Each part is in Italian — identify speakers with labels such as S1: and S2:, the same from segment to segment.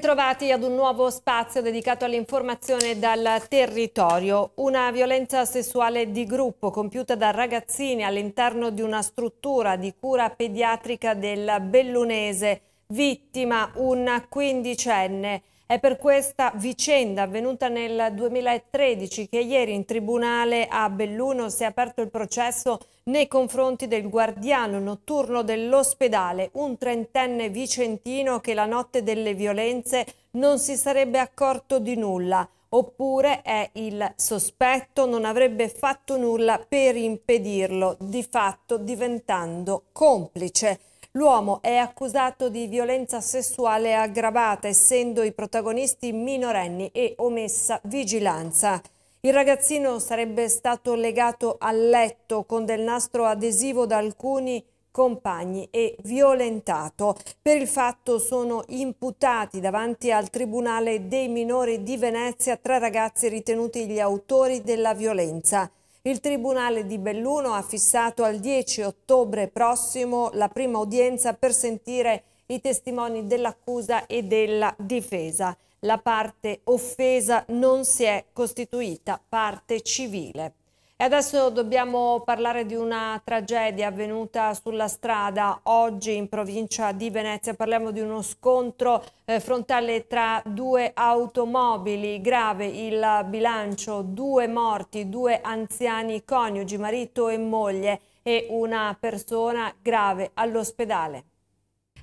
S1: ritrovati ad un nuovo spazio dedicato all'informazione dal territorio. Una violenza sessuale di gruppo compiuta da ragazzini all'interno di una struttura di cura pediatrica del Bellunese, vittima un quindicenne. È per questa vicenda avvenuta nel 2013 che ieri in tribunale a Belluno si è aperto il processo nei confronti del guardiano notturno dell'ospedale, un trentenne vicentino che la notte delle violenze non si sarebbe accorto di nulla oppure è il sospetto non avrebbe fatto nulla per impedirlo, di fatto diventando complice. L'uomo è accusato di violenza sessuale aggravata, essendo i protagonisti minorenni e omessa vigilanza. Il ragazzino sarebbe stato legato al letto con del nastro adesivo da alcuni compagni e violentato. Per il fatto sono imputati davanti al Tribunale dei minori di Venezia tre ragazzi ritenuti gli autori della violenza. Il Tribunale di Belluno ha fissato al 10 ottobre prossimo la prima udienza per sentire i testimoni dell'accusa e della difesa. La parte offesa non si è costituita parte civile. E adesso dobbiamo parlare di una tragedia avvenuta sulla strada oggi in provincia di Venezia. Parliamo di uno scontro eh, frontale tra due automobili. Grave il bilancio, due morti, due anziani coniugi, marito e moglie e una persona grave all'ospedale.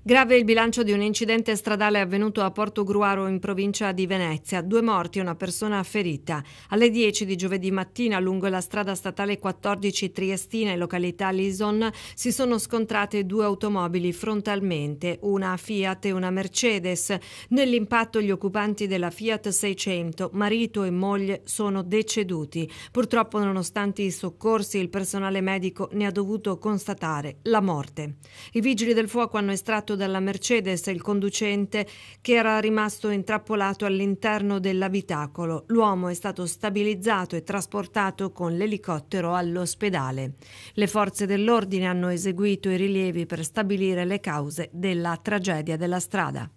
S1: Grave il bilancio di un incidente stradale avvenuto a Porto Gruaro in provincia di Venezia. Due morti e una persona ferita. Alle 10 di giovedì mattina lungo la strada statale 14 Triestina in località Lison si sono scontrate due automobili frontalmente, una Fiat e una Mercedes. Nell'impatto gli occupanti della Fiat 600, marito e moglie, sono deceduti. Purtroppo nonostante i soccorsi il personale medico ne ha dovuto constatare la morte. I vigili del fuoco hanno estratto dalla Mercedes il conducente che era rimasto intrappolato all'interno dell'abitacolo. L'uomo è stato stabilizzato e trasportato con l'elicottero all'ospedale. Le forze dell'ordine hanno eseguito i rilievi per stabilire le cause della tragedia della strada.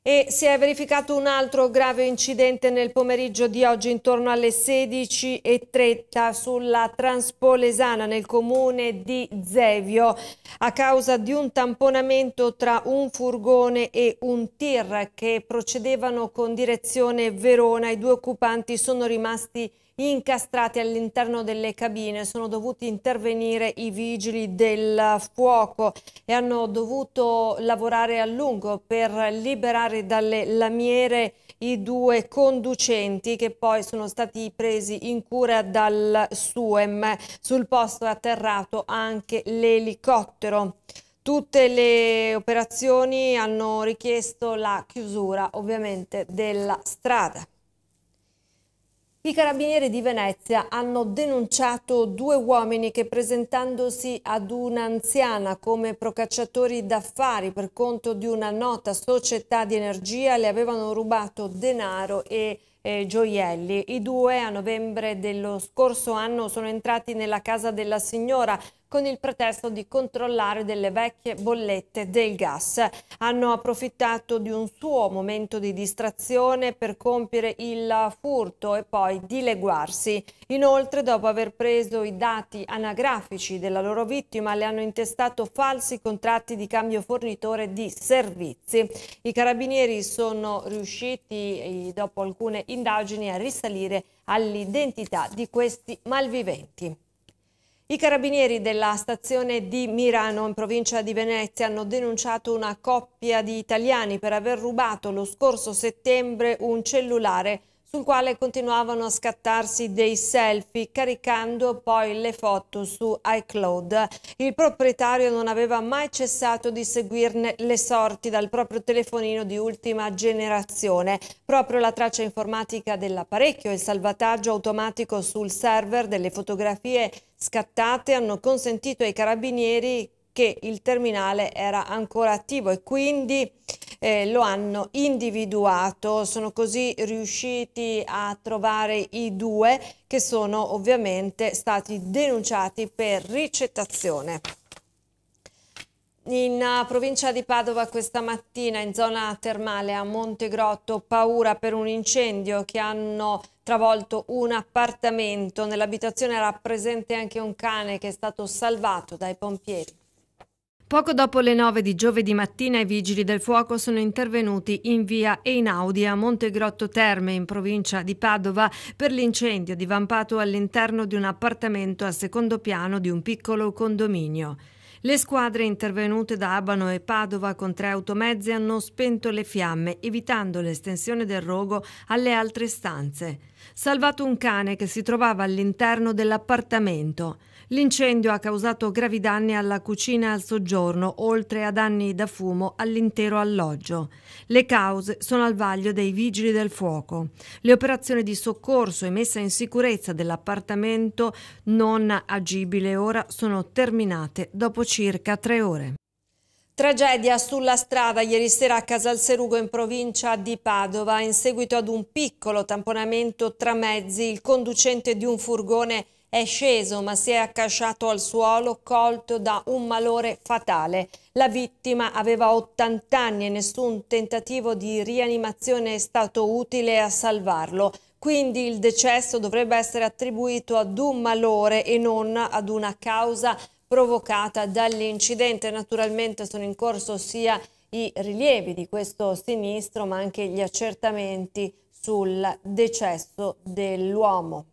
S1: E si è verificato un altro grave incidente nel pomeriggio di oggi intorno alle 16.30 sulla Transpolesana nel comune di Zevio a causa di un tamponamento tra un furgone e un tir che procedevano con direzione Verona. I due occupanti sono rimasti incastrati all'interno delle cabine. Sono dovuti intervenire i vigili del fuoco e hanno dovuto lavorare a lungo per liberare dalle lamiere i due conducenti che poi sono stati presi in cura dal SUEM. Sul posto è atterrato anche l'elicottero. Tutte le operazioni hanno richiesto la chiusura ovviamente della strada. I carabinieri di Venezia hanno denunciato due uomini che presentandosi ad un'anziana come procacciatori d'affari per conto di una nota società di energia le avevano rubato denaro e eh, gioielli. I due a novembre dello scorso anno sono entrati nella casa della signora con il pretesto di controllare delle vecchie bollette del gas. Hanno approfittato di un suo momento di distrazione per compiere il furto e poi dileguarsi. Inoltre, dopo aver preso i dati anagrafici della loro vittima, le hanno intestato falsi contratti di cambio fornitore di servizi. I carabinieri sono riusciti, dopo alcune indagini, a risalire all'identità di questi malviventi. I carabinieri della stazione di Mirano in provincia di Venezia hanno denunciato una coppia di italiani per aver rubato lo scorso settembre un cellulare sul quale continuavano a scattarsi dei selfie caricando poi le foto su iCloud. Il proprietario non aveva mai cessato di seguirne le sorti dal proprio telefonino di ultima generazione. Proprio la traccia informatica dell'apparecchio e il salvataggio automatico sul server delle fotografie scattate hanno consentito ai carabinieri che il terminale era ancora attivo e quindi eh, lo hanno individuato. Sono così riusciti a trovare i due che sono ovviamente stati denunciati per ricettazione. In eh, provincia di Padova questa mattina in zona termale a Montegrotto paura per un incendio che hanno travolto un appartamento. Nell'abitazione era presente anche un cane che è stato salvato dai pompieri. Poco dopo le 9 di giovedì mattina i vigili del fuoco sono intervenuti in via Einaudi a Montegrotto Terme in provincia di Padova per l'incendio divampato all'interno di un appartamento a secondo piano di un piccolo condominio. Le squadre intervenute da Abano e Padova con tre automezzi hanno spento le fiamme, evitando l'estensione del rogo alle altre stanze. Salvato un cane che si trovava all'interno dell'appartamento. L'incendio ha causato gravi danni alla cucina e al soggiorno, oltre a danni da fumo all'intero alloggio. Le cause sono al vaglio dei vigili del fuoco. Le operazioni di soccorso e messa in sicurezza dell'appartamento non agibile ora sono terminate dopo circa tre ore. Tragedia sulla strada ieri sera a Casalserugo in provincia di Padova. In seguito ad un piccolo tamponamento tra mezzi, il conducente di un furgone è sceso ma si è accasciato al suolo colto da un malore fatale. La vittima aveva 80 anni e nessun tentativo di rianimazione è stato utile a salvarlo. Quindi il decesso dovrebbe essere attribuito ad un malore e non ad una causa provocata dall'incidente. Naturalmente sono in corso sia i rilievi di questo sinistro ma anche gli accertamenti sul decesso dell'uomo.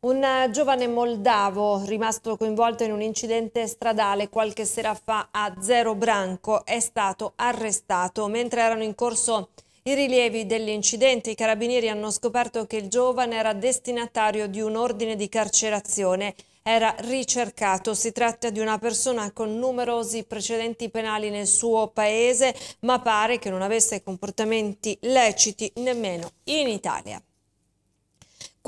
S1: Un giovane moldavo rimasto coinvolto in un incidente stradale qualche sera fa a Zero Branco è stato arrestato mentre erano in corso i rilievi dell'incidente. I carabinieri hanno scoperto che il giovane era destinatario di un ordine di carcerazione. Era ricercato, si tratta di una persona con numerosi precedenti penali nel suo paese, ma pare che non avesse comportamenti leciti nemmeno in Italia.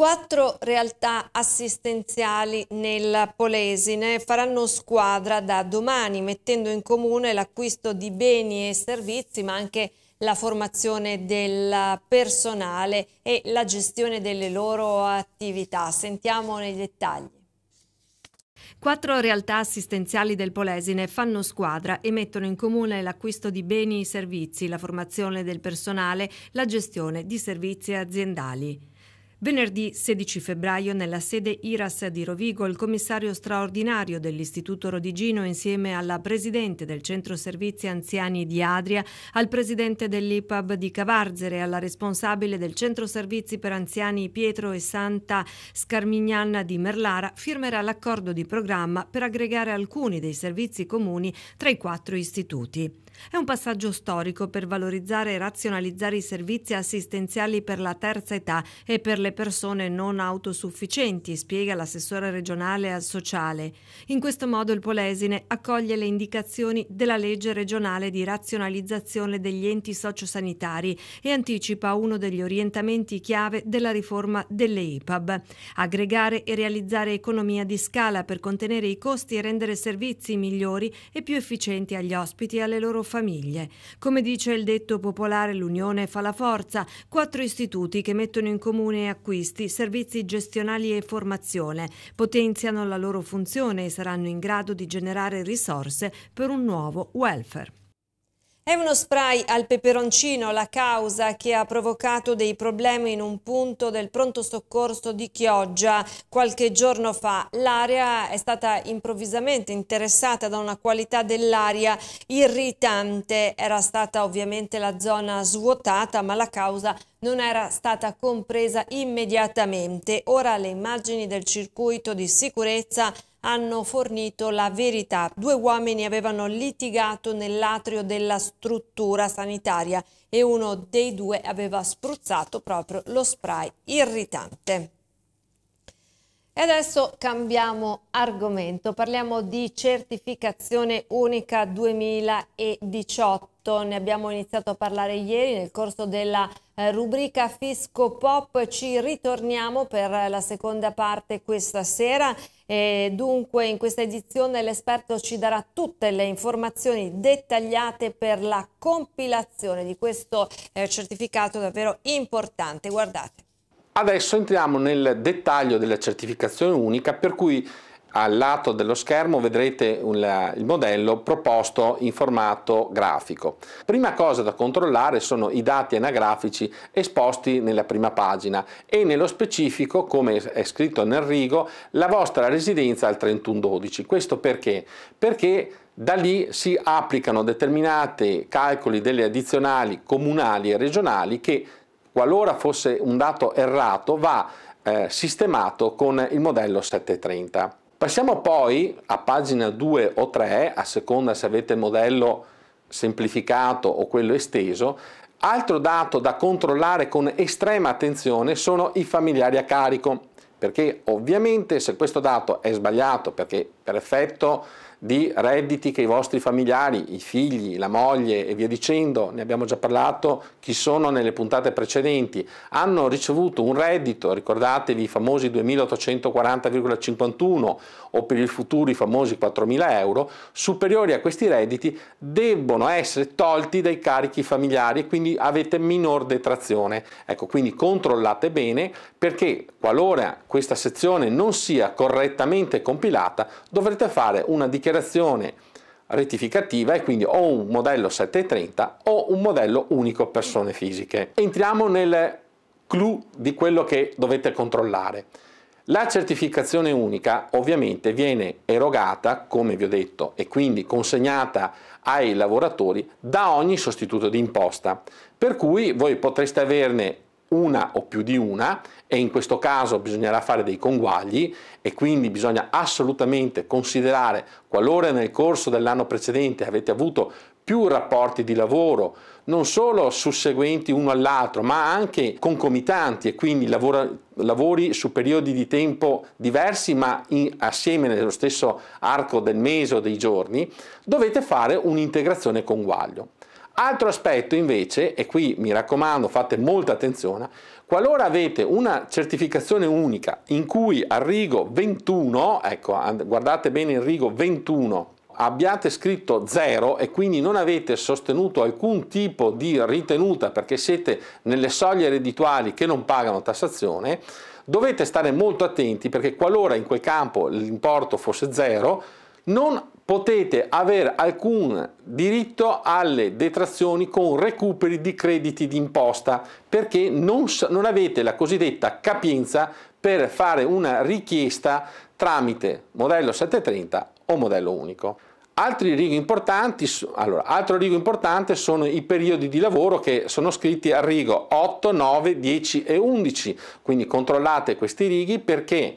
S1: Quattro realtà assistenziali nel Polesine faranno squadra da domani mettendo in comune l'acquisto di beni e servizi ma anche la formazione del personale e la gestione delle loro attività. Sentiamo nei dettagli. Quattro realtà assistenziali del Polesine fanno squadra e mettono in comune l'acquisto di beni e servizi, la formazione del personale, la gestione di servizi aziendali. Venerdì 16 febbraio nella sede IRAS di Rovigo il commissario straordinario dell'Istituto Rodigino insieme alla presidente del Centro Servizi Anziani di Adria, al presidente dell'IPAB di Cavarzere e alla responsabile del Centro Servizi per Anziani Pietro e Santa Scarmignana di Merlara firmerà l'accordo di programma per aggregare alcuni dei servizi comuni tra i quattro istituti. È un passaggio storico per valorizzare e razionalizzare i servizi assistenziali per la terza età e per le persone non autosufficienti, spiega l'assessore regionale al sociale. In questo modo il Polesine accoglie le indicazioni della legge regionale di razionalizzazione degli enti sociosanitari e anticipa uno degli orientamenti chiave della riforma delle IPAB. Aggregare e realizzare economia di scala per contenere i costi e rendere servizi migliori e più efficienti agli ospiti e alle loro famiglie famiglie. Come dice il detto popolare, l'unione fa la forza. Quattro istituti che mettono in comune acquisti, servizi gestionali e formazione potenziano la loro funzione e saranno in grado di generare risorse per un nuovo welfare. È uno spray al peperoncino la causa che ha provocato dei problemi in un punto del pronto soccorso di Chioggia qualche giorno fa. L'area è stata improvvisamente interessata da una qualità dell'aria irritante. Era stata ovviamente la zona svuotata ma la causa non era stata compresa immediatamente. Ora le immagini del circuito di sicurezza hanno fornito la verità. Due uomini avevano litigato nell'atrio della struttura sanitaria e uno dei due aveva spruzzato proprio lo spray irritante. E adesso cambiamo argomento, parliamo di certificazione unica 2018, ne abbiamo iniziato a parlare ieri nel corso della eh, rubrica Fisco Pop. Ci ritorniamo per la seconda parte questa sera. E dunque in questa edizione l'esperto ci darà tutte le informazioni dettagliate per la compilazione di questo eh, certificato davvero importante. Guardate.
S2: Adesso entriamo nel dettaglio della certificazione unica per cui al lato dello schermo vedrete il modello proposto in formato grafico. Prima cosa da controllare sono i dati anagrafici esposti nella prima pagina e nello specifico, come è scritto nel rigo, la vostra residenza al 3112. Questo perché? Perché da lì si applicano determinati calcoli delle addizionali comunali e regionali che qualora fosse un dato errato va eh, sistemato con il modello 730. Passiamo poi a pagina 2 o 3, a seconda se avete il modello semplificato o quello esteso, Altro dato da controllare con estrema attenzione sono i familiari a carico, perché ovviamente se questo dato è sbagliato, perché per effetto di redditi che i vostri familiari, i figli, la moglie e via dicendo, ne abbiamo già parlato, chi sono nelle puntate precedenti, hanno ricevuto un reddito, ricordatevi i famosi 2840,51 o per il futuro i famosi 4.000 euro, superiori a questi redditi debbono essere tolti dai carichi familiari e quindi avete minor detrazione. Ecco, quindi controllate bene perché qualora questa sezione non sia correttamente compilata dovrete fare una dichiarazione dichiarazione rettificativa e quindi o un modello 730 o un modello unico persone fisiche. Entriamo nel clou di quello che dovete controllare. La certificazione unica ovviamente viene erogata, come vi ho detto, e quindi consegnata ai lavoratori da ogni sostituto di imposta, per cui voi potreste averne una o più di una e in questo caso bisognerà fare dei conguagli e quindi bisogna assolutamente considerare qualora nel corso dell'anno precedente avete avuto più rapporti di lavoro, non solo susseguenti uno all'altro, ma anche concomitanti e quindi lavora, lavori su periodi di tempo diversi, ma in, assieme nello stesso arco del mese o dei giorni, dovete fare un'integrazione conguaglio. Altro aspetto invece, e qui mi raccomando fate molta attenzione, qualora avete una certificazione unica in cui a rigo 21, ecco guardate bene il rigo 21, abbiate scritto 0 e quindi non avete sostenuto alcun tipo di ritenuta perché siete nelle soglie reddituali che non pagano tassazione, dovete stare molto attenti perché qualora in quel campo l'importo fosse 0, non potete avere alcun diritto alle detrazioni con recuperi di crediti d'imposta perché non, non avete la cosiddetta capienza per fare una richiesta tramite modello 730 o modello unico. Altri righi importanti, allora, altro rigo importante sono i periodi di lavoro che sono scritti a rigo 8, 9, 10 e 11, quindi controllate questi righi perché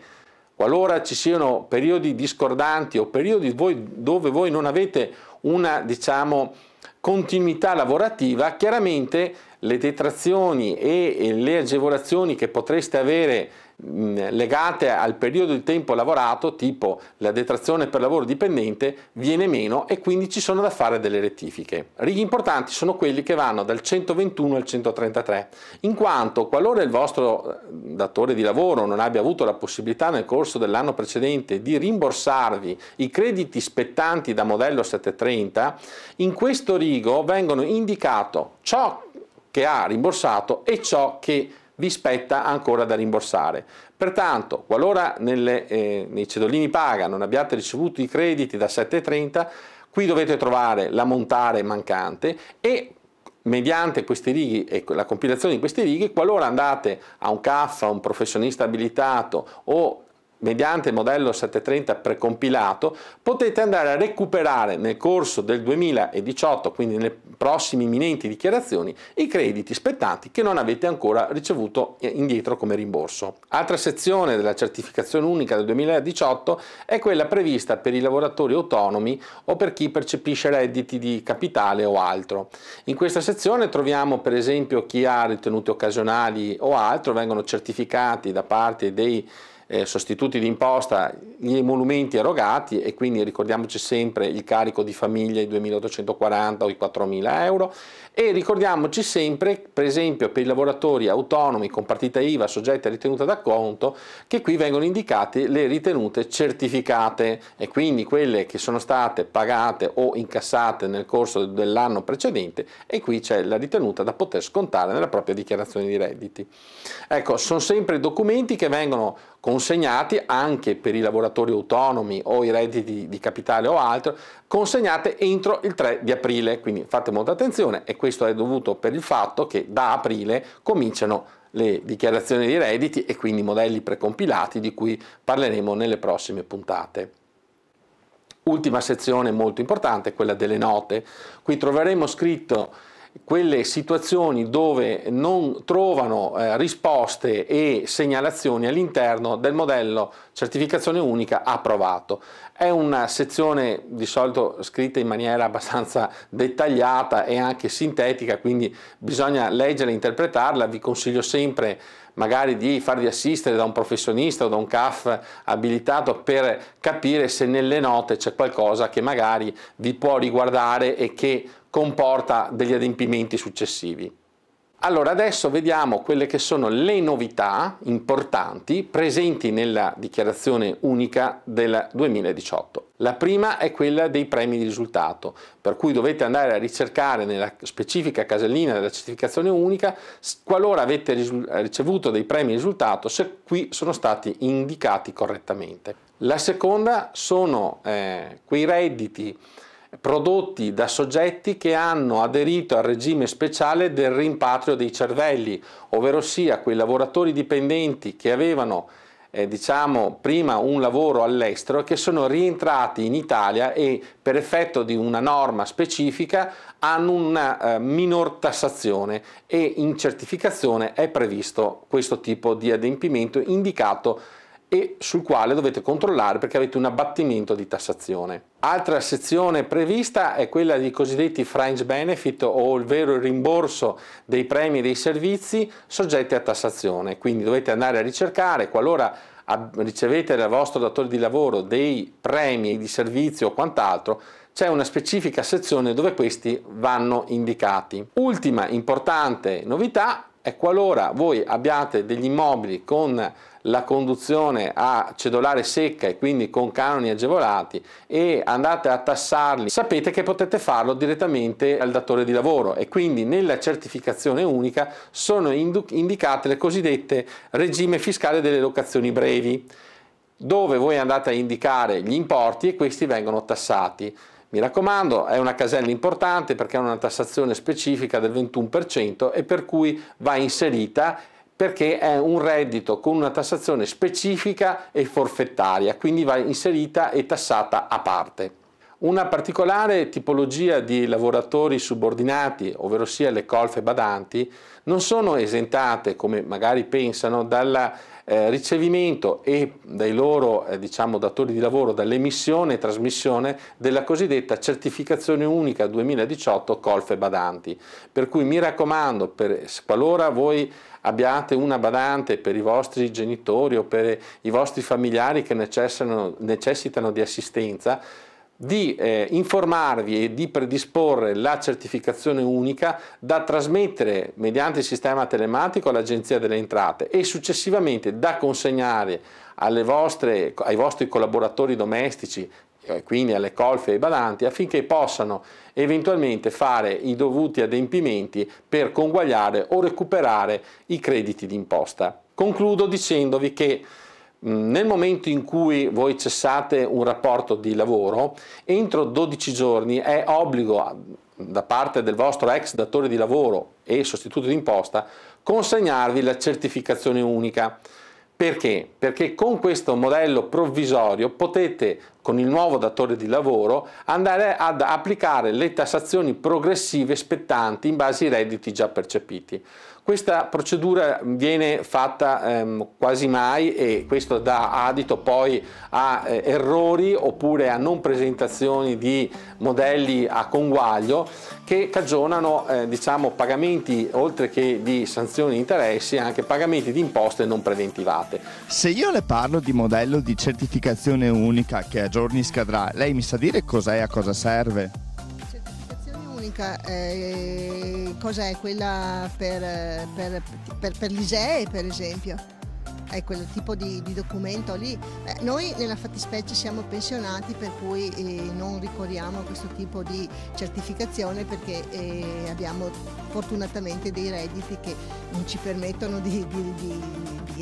S2: Qualora ci siano periodi discordanti o periodi voi, dove voi non avete una diciamo, continuità lavorativa, chiaramente le detrazioni e le agevolazioni che potreste avere legate al periodo di tempo lavorato, tipo la detrazione per lavoro dipendente, viene meno e quindi ci sono da fare delle rettifiche. Righi importanti sono quelli che vanno dal 121 al 133, in quanto qualora il vostro eh, datore di lavoro non abbia avuto la possibilità nel corso dell'anno precedente di rimborsarvi i crediti spettanti da modello 730, in questo rigo vengono indicato ciò che ha rimborsato e ciò che ha vi spetta ancora da rimborsare. Pertanto, qualora nelle, eh, nei cedolini paga non abbiate ricevuto i crediti da 7,30, qui dovete trovare la montare mancante e mediante queste righe e la compilazione di queste righe, qualora andate a un CAF, a un professionista abilitato o mediante il modello 730 precompilato, potete andare a recuperare nel corso del 2018, quindi nelle prossime imminenti dichiarazioni, i crediti spettanti che non avete ancora ricevuto indietro come rimborso. Altra sezione della certificazione unica del 2018 è quella prevista per i lavoratori autonomi o per chi percepisce redditi di capitale o altro. In questa sezione troviamo per esempio chi ha ritenuti occasionali o altro, vengono certificati da parte dei eh, sostituti di imposta, gli emolumenti erogati e quindi ricordiamoci sempre il carico di famiglia, i 2.840 o i 4.000 euro e ricordiamoci sempre, per esempio, per i lavoratori autonomi con partita IVA soggetti a ritenuta da conto, che qui vengono indicate le ritenute certificate e quindi quelle che sono state pagate o incassate nel corso dell'anno precedente e qui c'è la ritenuta da poter scontare nella propria dichiarazione di redditi. Ecco, sono sempre documenti che vengono consegnati anche per i lavoratori autonomi o i redditi di capitale o altro, consegnate entro il 3 di aprile. Quindi fate molta attenzione e questo è dovuto per il fatto che da aprile cominciano le dichiarazioni di redditi e quindi i modelli precompilati di cui parleremo nelle prossime puntate. Ultima sezione molto importante, quella delle note. Qui troveremo scritto quelle situazioni dove non trovano eh, risposte e segnalazioni all'interno del modello certificazione unica approvato. È una sezione di solito scritta in maniera abbastanza dettagliata e anche sintetica, quindi bisogna leggere e interpretarla, vi consiglio sempre magari di farvi assistere da un professionista o da un CAF abilitato per capire se nelle note c'è qualcosa che magari vi può riguardare e che comporta degli adempimenti successivi. Allora adesso vediamo quelle che sono le novità importanti presenti nella dichiarazione unica del 2018. La prima è quella dei premi di risultato, per cui dovete andare a ricercare nella specifica casellina della certificazione unica qualora avete ricevuto dei premi di risultato se qui sono stati indicati correttamente. La seconda sono eh, quei redditi prodotti da soggetti che hanno aderito al regime speciale del rimpatrio dei cervelli, ovvero sia quei lavoratori dipendenti che avevano eh, diciamo, prima un lavoro all'estero e che sono rientrati in Italia e per effetto di una norma specifica hanno una eh, minor tassazione e in certificazione è previsto questo tipo di adempimento indicato e sul quale dovete controllare perché avete un abbattimento di tassazione. Altra sezione prevista è quella dei cosiddetti fringe benefit, ovvero il rimborso dei premi e dei servizi soggetti a tassazione. Quindi dovete andare a ricercare qualora ricevete dal vostro datore di lavoro dei premi di servizio o quant'altro, c'è una specifica sezione dove questi vanno indicati. Ultima importante novità è qualora voi abbiate degli immobili con la conduzione a cedolare secca e quindi con canoni agevolati e andate a tassarli, sapete che potete farlo direttamente al datore di lavoro e quindi nella certificazione unica sono indicate le cosiddette regime fiscale delle locazioni brevi, dove voi andate a indicare gli importi e questi vengono tassati. Mi raccomando, è una casella importante perché ha una tassazione specifica del 21% e per cui va inserita perché è un reddito con una tassazione specifica e forfettaria, quindi va inserita e tassata a parte. Una particolare tipologia di lavoratori subordinati, ovvero sia le colfe badanti, non sono esentate, come magari pensano, dalla eh, ricevimento e dai loro eh, diciamo, datori di lavoro dall'emissione e trasmissione della cosiddetta certificazione unica 2018 colfe badanti. Per cui mi raccomando, per, qualora voi abbiate una badante per i vostri genitori o per i vostri familiari che necessitano, necessitano di assistenza, di eh, informarvi e di predisporre la certificazione unica da trasmettere mediante il sistema telematico all'Agenzia delle Entrate e successivamente da consegnare vostre, ai vostri collaboratori domestici eh, quindi alle colfe e ai badanti, affinché possano eventualmente fare i dovuti adempimenti per conguagliare o recuperare i crediti d'imposta. Concludo dicendovi che Mm, nel momento in cui voi cessate un rapporto di lavoro, entro 12 giorni è obbligo da parte del vostro ex datore di lavoro e sostituto di imposta consegnarvi la certificazione unica. Perché? Perché con questo modello provvisorio potete, con il nuovo datore di lavoro, andare ad applicare le tassazioni progressive spettanti in base ai redditi già percepiti. Questa procedura viene fatta ehm, quasi mai e questo dà adito poi a eh, errori oppure a non presentazioni di modelli a conguaglio che cagionano eh, diciamo, pagamenti oltre che di sanzioni e interessi anche pagamenti di imposte non preventivate. Se io le parlo di modello di certificazione unica che a giorni scadrà, lei mi sa dire cos'è e a cosa serve?
S3: musica, eh, cos'è quella per, eh, per, per, per l'ISEE per esempio? è quel tipo di, di documento lì. Eh, noi nella fattispecie siamo pensionati per cui eh, non ricorriamo a questo tipo di certificazione perché eh, abbiamo fortunatamente dei redditi che non ci permettono di, di, di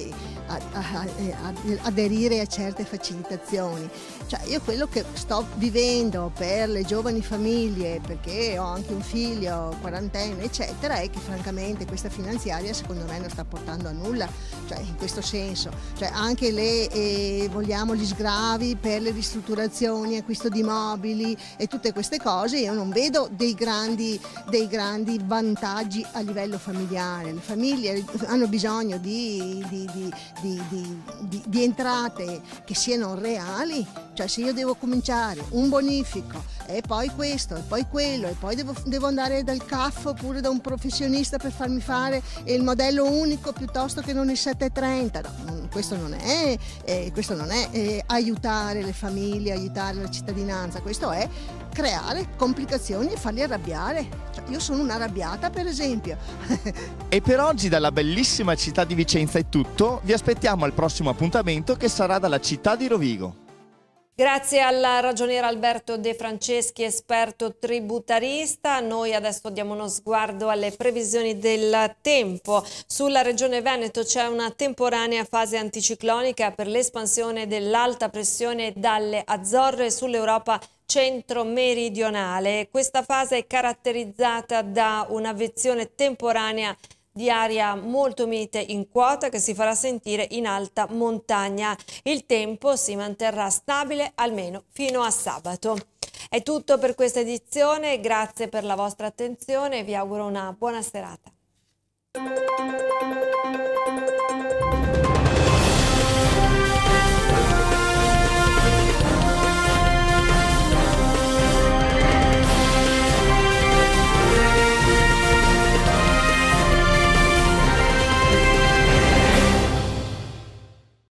S3: eh, a, a, a, eh, aderire a certe facilitazioni. Cioè, io quello che sto vivendo per le giovani famiglie, perché ho anche un figlio, quarantenne, eccetera, è che francamente questa finanziaria secondo me non sta portando a nulla. Cioè, in questo senso senso, cioè anche le, eh, vogliamo gli sgravi per le ristrutturazioni, acquisto di mobili e tutte queste cose, io non vedo dei grandi, dei grandi vantaggi a livello familiare, le famiglie hanno bisogno di, di, di, di entrate che siano reali, cioè se io devo cominciare un bonifico e poi questo e poi quello e poi devo, devo andare dal CAF oppure da un professionista per farmi fare il modello unico piuttosto che non il 730. No, non, questo non è, eh, questo non è eh, aiutare le famiglie, aiutare la cittadinanza, questo è creare complicazioni e farli arrabbiare. Cioè, io sono un'arrabbiata per esempio.
S2: e per oggi dalla bellissima città di Vicenza è tutto, vi aspettiamo al prossimo appuntamento che sarà dalla città di Rovigo.
S1: Grazie al ragioniere Alberto De Franceschi, esperto tributarista. Noi adesso diamo uno sguardo alle previsioni del tempo. Sulla regione Veneto c'è una temporanea fase anticiclonica per l'espansione dell'alta pressione dalle Azzorre sull'Europa centro-meridionale. Questa fase è caratterizzata da una vezione temporanea di aria molto mite in quota che si farà sentire in alta montagna. Il tempo si manterrà stabile almeno fino a sabato. È tutto per questa edizione, grazie per la vostra attenzione e vi auguro una buona serata.